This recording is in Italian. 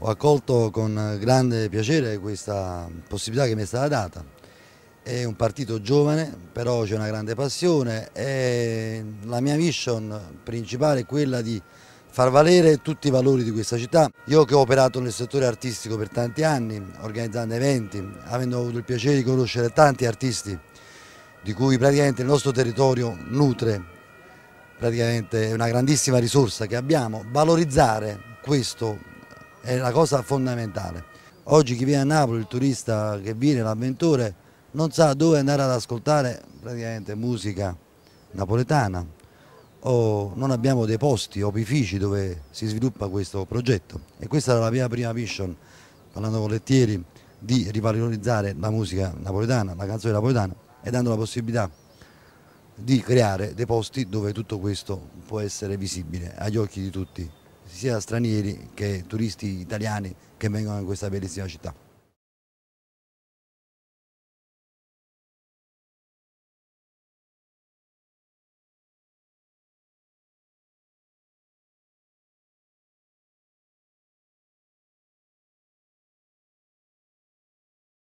Ho accolto con grande piacere questa possibilità che mi è stata data. È un partito giovane, però c'è una grande passione e la mia mission principale è quella di far valere tutti i valori di questa città. Io che ho operato nel settore artistico per tanti anni, organizzando eventi, avendo avuto il piacere di conoscere tanti artisti, di cui praticamente il nostro territorio nutre, praticamente è una grandissima risorsa che abbiamo, valorizzare questo è la cosa fondamentale. Oggi chi viene a Napoli, il turista che viene, l'avventore, non sa dove andare ad ascoltare praticamente musica napoletana o non abbiamo dei posti opifici dove si sviluppa questo progetto e questa era la mia prima vision, parlando con Lettieri, di rivalorizzare la musica napoletana, la canzone napoletana e dando la possibilità di creare dei posti dove tutto questo può essere visibile agli occhi di tutti sia stranieri che turisti italiani che vengono in questa bellissima città.